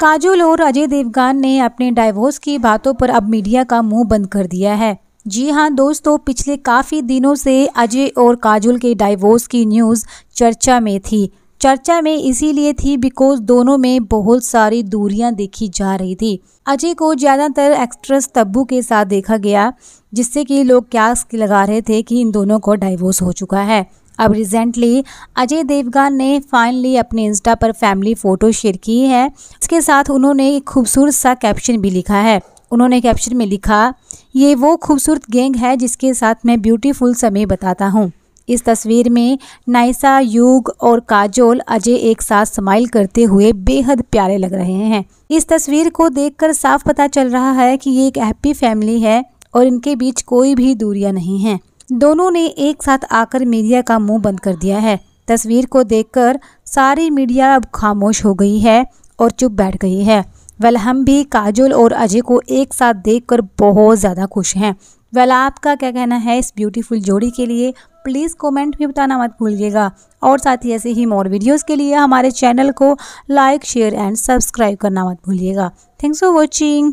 काजोल और अजय देवगान ने अपने डाइवोर्स की बातों पर अब मीडिया का मुंह बंद कर दिया है जी हाँ दोस्तों पिछले काफ़ी दिनों से अजय और काजुल के डाइवोर्स की न्यूज़ चर्चा में थी चर्चा में इसीलिए थी बिकॉज दोनों में बहुत सारी दूरियां देखी जा रही थी अजय को ज़्यादातर एक्ट्रेस तब्बू के साथ देखा गया जिससे कि लोग क्या लगा रहे थे कि इन दोनों को डाइवोर्स हो चुका है अब रिसेंटली अजय देवगन ने फाइनली अपने इंस्टा पर फैमिली फ़ोटो शेयर की है इसके साथ उन्होंने एक खूबसूरत सा कैप्शन भी लिखा है उन्होंने कैप्शन में लिखा ये वो खूबसूरत गैंग है जिसके साथ मैं ब्यूटीफुल समय बताता हूँ इस तस्वीर में नाइसा युग और काजोल अजय एक साथ स्माइल करते हुए बेहद प्यारे लग रहे हैं इस तस्वीर को देखकर साफ पता चल रहा है कि ये एक हैप्पी फैमिली है और इनके बीच कोई भी दूरियां नहीं हैं दोनों ने एक साथ आकर मीडिया का मुंह बंद कर दिया है तस्वीर को देखकर सारी मीडिया अब खामोश हो गई है और चुप बैठ गई है वेल हम भी काजल और अजय को एक साथ देखकर बहुत ज़्यादा खुश हैं वेल आपका क्या कहना है इस ब्यूटीफुल जोड़ी के लिए प्लीज़ कमेंट भी बताना मत भूलिएगा और साथ ही ऐसे ही मोर वीडियोस के लिए हमारे चैनल को लाइक शेयर एंड सब्सक्राइब करना मत भूलिएगा थैंक्स फॉर वॉचिंग